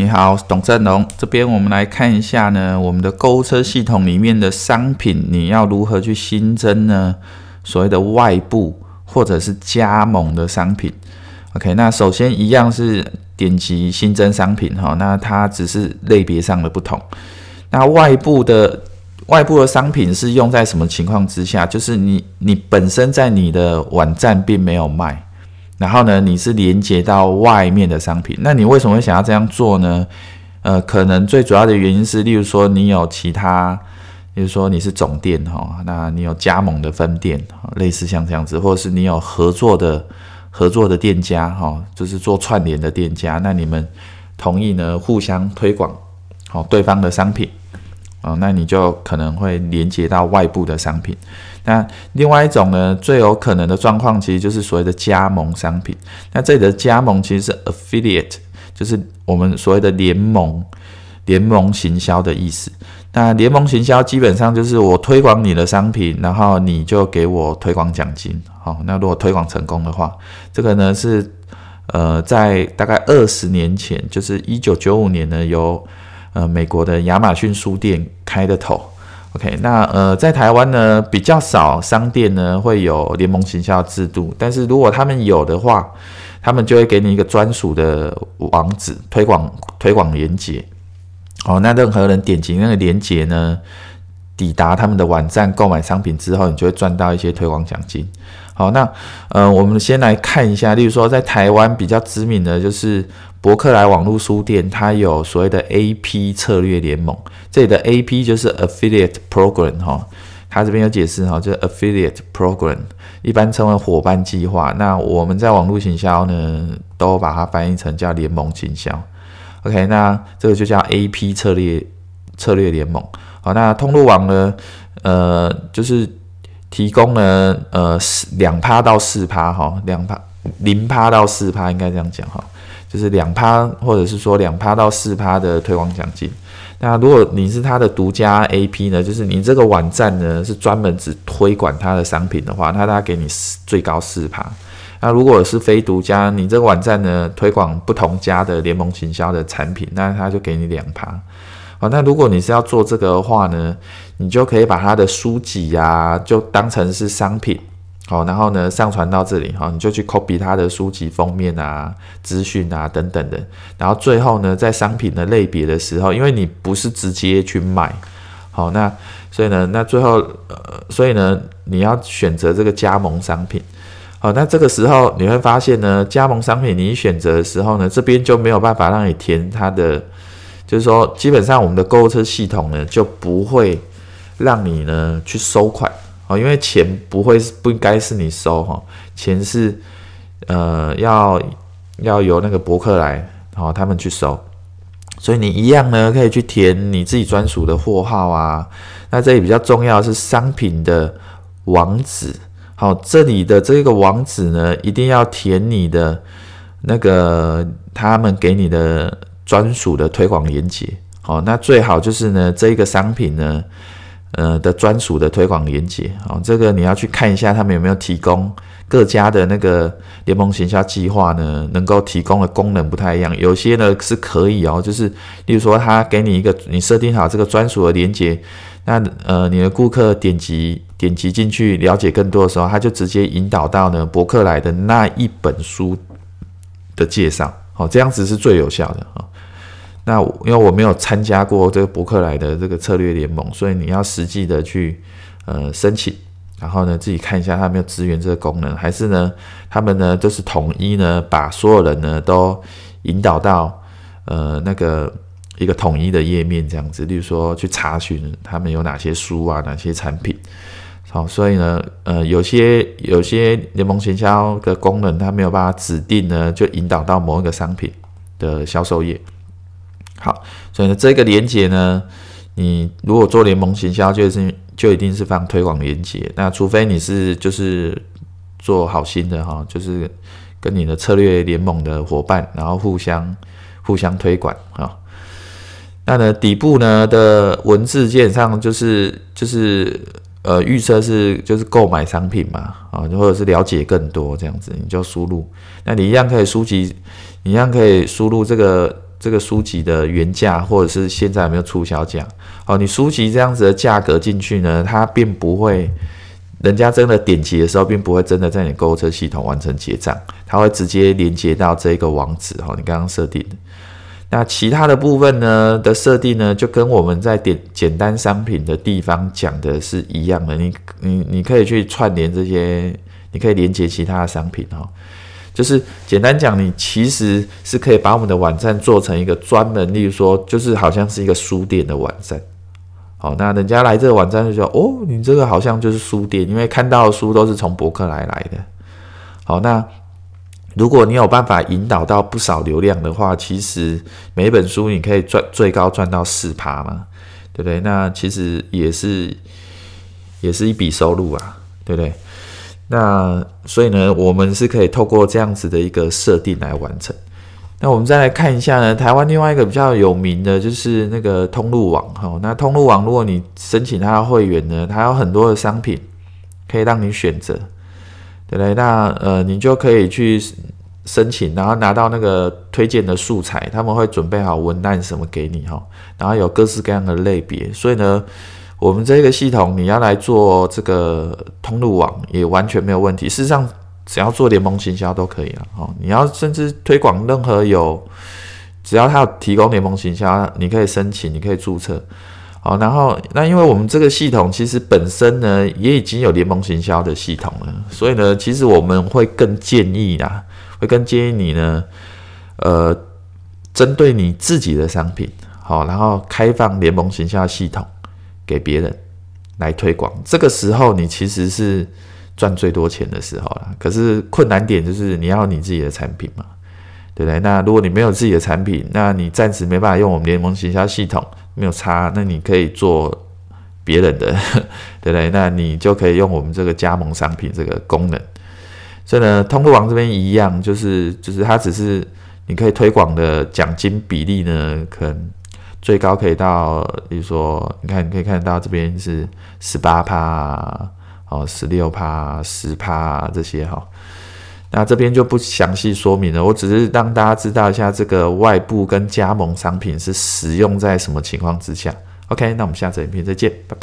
你好，董振龙，这边我们来看一下呢，我们的购物车系统里面的商品，你要如何去新增呢？所谓的外部或者是加盟的商品。OK，那首先一样是点击新增商品哈，那它只是类别上的不同。那外部的外部的商品是用在什么情况之下？就是你你本身在你的网站并没有卖。然后呢，你是连接到外面的商品，那你为什么会想要这样做呢？呃，可能最主要的原因是，例如说你有其他，例如说你是总店哈，那你有加盟的分店，类似像这样子，或者是你有合作的、合作的店家哈，就是做串联的店家，那你们同意呢，互相推广好对方的商品。啊，那你就可能会连接到外部的商品。那另外一种呢，最有可能的状况其实就是所谓的加盟商品。那这里的加盟其实是 affiliate，就是我们所谓的联盟、联盟行销的意思。那联盟行销基本上就是我推广你的商品，然后你就给我推广奖金。好，那如果推广成功的话，这个呢是呃，在大概二十年前，就是一九九五年呢由。呃，美国的亚马逊书店开的头，OK，那呃，在台湾呢比较少商店呢会有联盟行销制度，但是如果他们有的话，他们就会给你一个专属的网址推广推广连接，哦，那任何人点击那个连接呢，抵达他们的网站购买商品之后，你就会赚到一些推广奖金。好，那呃，我们先来看一下，例如说，在台湾比较知名的，就是博客来网络书店，它有所谓的 AP 策略联盟。这里的 AP 就是 Affiliate Program 哈，它这边有解释哈，就是 Affiliate Program 一般称为伙伴计划。那我们在网络行销呢，都把它翻译成叫联盟行销。OK，那这个就叫 AP 策略策略联盟。好，那通路网呢，呃，就是。提供呢，呃，两趴到四趴，哈，两趴零趴到四趴，应该这样讲，哈，就是两趴或者是说两趴到四趴的推广奖金。那如果你是他的独家 A P 呢，就是你这个网站呢是专门只推广他的商品的话，那他给你四最高四趴。那如果是非独家，你这个网站呢推广不同家的联盟行销的产品，那他就给你两趴。好，那如果你是要做这个的话呢？你就可以把他的书籍啊，就当成是商品，好，然后呢，上传到这里，哈，你就去 copy 他的书籍封面啊、资讯啊等等的，然后最后呢，在商品的类别的时候，因为你不是直接去卖，好，那所以呢，那最后，呃，所以呢，你要选择这个加盟商品，好，那这个时候你会发现呢，加盟商品你选择的时候呢，这边就没有办法让你填它的，就是说，基本上我们的购物车系统呢就不会。让你呢去收款哦，因为钱不会是不应该是你收哈，钱是呃要要由那个博客来，后他们去收，所以你一样呢可以去填你自己专属的货号啊。那这里比较重要是商品的网址，好这里的这个网址呢一定要填你的那个他们给你的专属的推广链接，好那最好就是呢这一个商品呢。呃的专属的推广连接啊，这个你要去看一下他们有没有提供各家的那个联盟行销计划呢？能够提供的功能不太一样，有些呢是可以哦，就是例如说他给你一个你设定好这个专属的连接，那呃你的顾客点击点击进去了解更多的时候，他就直接引导到呢博客来的那一本书的介绍，好，这样子是最有效的啊。那因为我没有参加过这个博客来的这个策略联盟，所以你要实际的去呃申请，然后呢自己看一下他们有支援这个功能，还是呢他们呢就是统一呢把所有人呢都引导到呃那个一个统一的页面这样子，例如说去查询他们有哪些书啊、哪些产品。好，所以呢呃有些有些联盟行销的功能，它没有办法指定呢，就引导到某一个商品的销售页。好，所以呢，这个连接呢，你如果做联盟行销，就是就一定是放推广连接。那除非你是就是做好心的哈，就是跟你的策略联盟的伙伴，然后互相互相推广哈。那呢，底部呢的文字基本上就是就是呃，预测是就是购买商品嘛，啊，或者是了解更多这样子，你就输入。那你一样可以收集，一样可以输入这个。这个书籍的原价，或者是现在有没有促销价？哦，你书籍这样子的价格进去呢，它并不会，人家真的点击的时候，并不会真的在你购物车系统完成结账，它会直接连接到这个网址哦，你刚刚设定的。那其他的部分呢的设定呢，就跟我们在点简单商品的地方讲的是一样的。你你你可以去串联这些，你可以连接其他的商品哦。就是简单讲，你其实是可以把我们的网站做成一个专门，例如说，就是好像是一个书店的网站。好，那人家来这个网站就说：“哦，你这个好像就是书店，因为看到的书都是从博客来来的。”好，那如果你有办法引导到不少流量的话，其实每一本书你可以赚最高赚到四趴嘛，对不对？那其实也是也是一笔收入啊，对不对？那所以呢，我们是可以透过这样子的一个设定来完成。那我们再来看一下呢，台湾另外一个比较有名的就是那个通路网哈。那通路网，如果你申请它的会员呢，它有很多的商品可以让你选择，对不对？那呃，你就可以去申请，然后拿到那个推荐的素材，他们会准备好文案什么给你哈，然后有各式各样的类别，所以呢。我们这个系统，你要来做这个通路网也完全没有问题。事实上，只要做联盟行销都可以了。哦，你要甚至推广任何有，只要他有提供联盟行销，你可以申请，你可以注册。好，然后那因为我们这个系统其实本身呢，也已经有联盟行销的系统了，所以呢，其实我们会更建议啦，会更建议你呢，呃，针对你自己的商品，好，然后开放联盟行销系统。给别人来推广，这个时候你其实是赚最多钱的时候了。可是困难点就是你要你自己的产品嘛，对不对？那如果你没有自己的产品，那你暂时没办法用我们联盟行销系统没有差，那你可以做别人的，对不对？那你就可以用我们这个加盟商品这个功能。所以呢，通路王这边一样，就是就是它只是你可以推广的奖金比例呢，可能。最高可以到，比如说，你看，你可以看到这边是十八趴，哦，十六趴，十趴这些哈。那这边就不详细说明了，我只是让大家知道一下这个外部跟加盟商品是使用在什么情况之下。OK，那我们下次影片再见，拜拜。